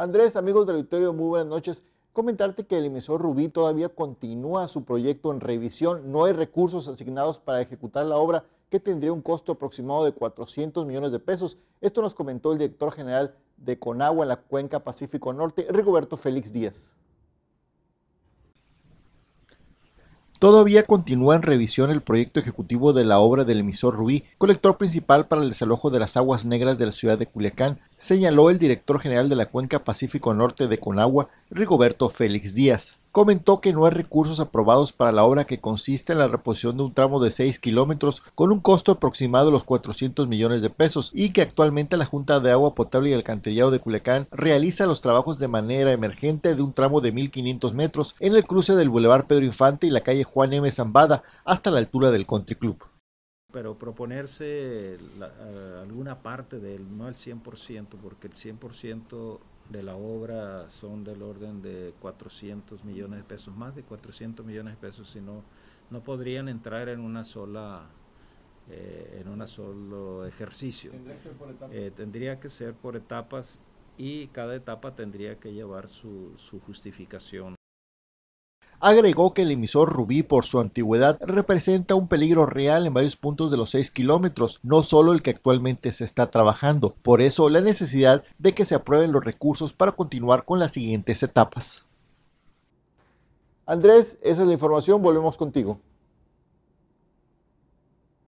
Andrés, amigos del auditorio, muy buenas noches. Comentarte que el emisor Rubí todavía continúa su proyecto en revisión. No hay recursos asignados para ejecutar la obra que tendría un costo aproximado de 400 millones de pesos. Esto nos comentó el director general de Conagua en la cuenca Pacífico Norte, Rigoberto Félix Díaz. Todavía continúa en revisión el proyecto ejecutivo de la obra del emisor Rubí, colector principal para el desalojo de las aguas negras de la ciudad de Culiacán, señaló el director general de la Cuenca Pacífico Norte de Conagua, Rigoberto Félix Díaz comentó que no hay recursos aprobados para la obra que consiste en la reposición de un tramo de 6 kilómetros con un costo aproximado de los 400 millones de pesos y que actualmente la Junta de Agua Potable y Alcantarillado de Culecán realiza los trabajos de manera emergente de un tramo de 1.500 metros en el cruce del Boulevard Pedro Infante y la calle Juan M. Zambada hasta la altura del Country Club. Pero proponerse eh, alguna parte del, no el 100%, porque el 100% de la obra son del orden de 400 millones de pesos, más de 400 millones de pesos, si no, no podrían entrar en una sola eh, en un solo ejercicio. ¿Tendría que ser por etapas? Eh, tendría que ser por etapas y cada etapa tendría que llevar su, su justificación agregó que el emisor Rubí por su antigüedad representa un peligro real en varios puntos de los 6 kilómetros, no solo el que actualmente se está trabajando, por eso la necesidad de que se aprueben los recursos para continuar con las siguientes etapas. Andrés, esa es la información, volvemos contigo.